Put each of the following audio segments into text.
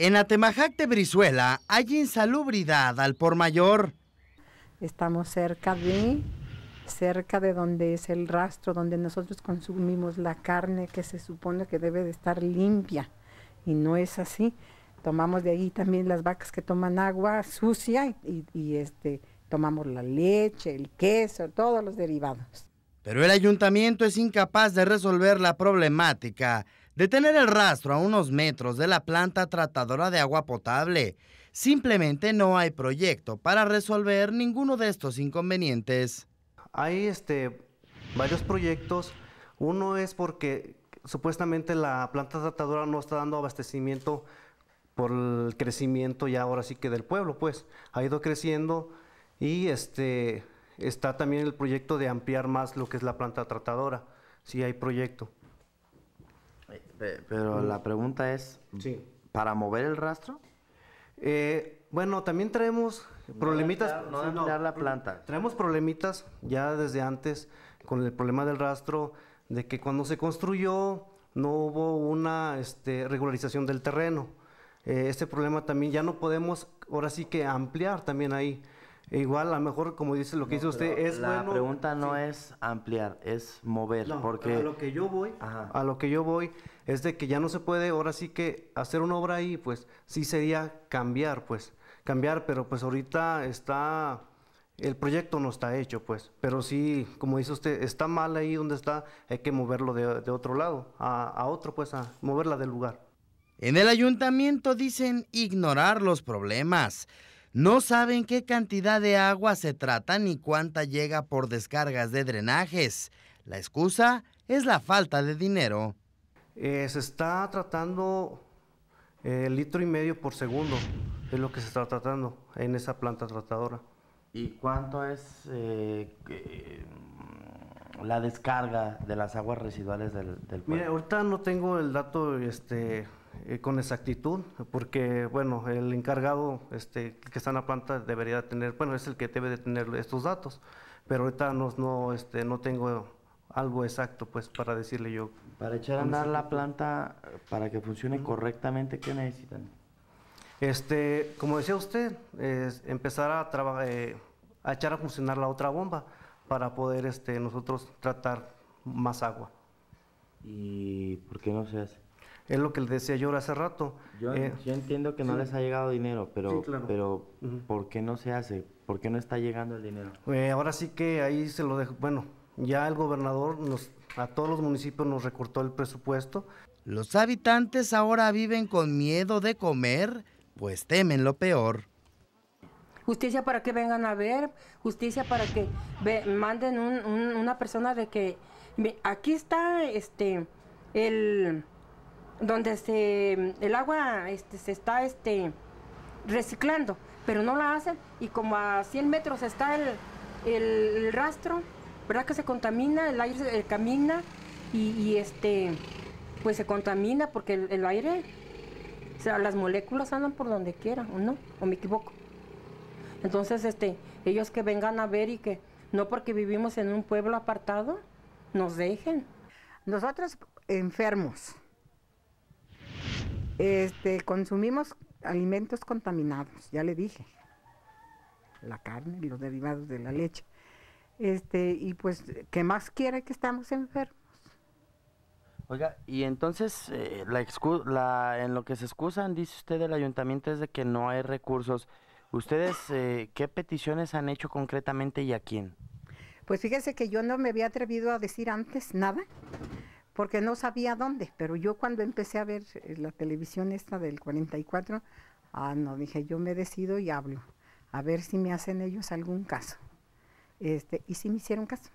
En Atemajac de Brizuela hay insalubridad al por mayor. Estamos cerca de, cerca de donde es el rastro, donde nosotros consumimos la carne que se supone que debe de estar limpia y no es así. Tomamos de ahí también las vacas que toman agua sucia y, este, tomamos la leche, el queso, todos los derivados. Pero el ayuntamiento es incapaz de resolver la problemática Detener el rastro a unos metros de la planta tratadora de agua potable. Simplemente no hay proyecto para resolver ninguno de estos inconvenientes. Hay este, varios proyectos. Uno es porque supuestamente la planta tratadora no está dando abastecimiento por el crecimiento ya ahora sí que del pueblo, pues ha ido creciendo y este está también el proyecto de ampliar más lo que es la planta tratadora, si sí, hay proyecto. Pero mm. la pregunta es, ¿para mover el rastro? Eh, bueno, también traemos problemitas. No, ampliar, la planta. Traemos problemitas ya desde antes con el problema del rastro, de que cuando se construyó no hubo una este, regularización del terreno. Eh, este problema también ya no podemos, ahora sí que ampliar también ahí. Igual, a lo mejor, como dice lo que dice usted, es bueno. La pregunta no es ampliar, es mover. porque... A lo que yo voy, a lo que yo voy, es de que ya no se puede, ahora sí que hacer una obra ahí, pues sí sería cambiar, pues. Cambiar, pero pues ahorita está. El proyecto no está hecho, pues. Pero sí, como dice usted, está mal ahí donde está, hay que moverlo de, de otro lado, a, a otro, pues, a moverla del lugar. En el ayuntamiento dicen ignorar los problemas no saben qué cantidad de agua se trata ni cuánta llega por descargas de drenajes. La excusa es la falta de dinero. Eh, se está tratando eh, litro y medio por segundo, es lo que se está tratando en esa planta tratadora. ¿Y cuánto es eh, la descarga de las aguas residuales del, del ahorita no tengo el dato este, eh, con exactitud, porque bueno, el encargado este, que está en la planta debería tener, bueno, es el que debe de tener estos datos, pero ahorita no, no, este, no tengo algo exacto pues para decirle yo. Para echar a andar la planta para que funcione correctamente, ¿qué necesitan? Este, como decía usted, empezar a, trabajar, eh, a echar a funcionar la otra bomba para poder este, nosotros tratar más agua. ¿Y por qué no se hace? Es lo que le decía yo hace rato. Yo, eh, entiendo que no les ha llegado dinero, pero, pero ¿por qué no se hace? ¿Por qué no está llegando el dinero? Eh, ahora sí que ahí se lo dejo. Bueno, ya el gobernador nos, a todos los municipios nos recortó el presupuesto. Los habitantes ahora viven con miedo de comer, pues temen lo peor justicia para que vengan a ver, justicia para que manden una persona de que aquí está este el donde el agua este, se está este, reciclando, pero no la hacen y como a 100 metros está el, rastro, ¿verdad que se contamina? El aire camina y, este, pues se contamina porque el, aire, o sea, las moléculas andan por donde quiera, ¿o no? ¿O me equivoco? Entonces, este, ellos que vengan a ver y que no porque vivimos en un pueblo apartado, nos dejen. Nosotros enfermos, este, consumimos alimentos contaminados, ya le dije. La carne, y los derivados de la leche. Este, y pues, ¿qué más quiere que estamos enfermos? Oiga, y entonces, eh, la, en lo que se excusan, dice usted, del ayuntamiento es de que no hay recursos. ¿Ustedes eh, qué peticiones han hecho concretamente y a quién? Pues fíjese que yo no me había atrevido a decir antes nada, porque no sabía dónde, pero yo cuando empecé a ver eh, la televisión esta del 44, ah, no, dije, yo me decido y hablo, a ver si me hacen ellos algún caso. Este, y si me hicieron caso.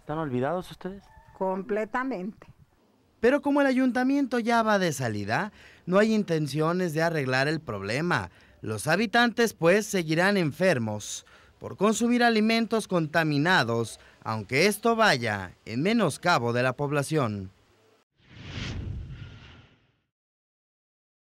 ¿Están olvidados ustedes? Completamente. Pero como el ayuntamiento ya va de salida, no hay intenciones de arreglar el problema. Los habitantes pues seguirán enfermos por consumir alimentos contaminados, aunque esto vaya en menoscabo de la población.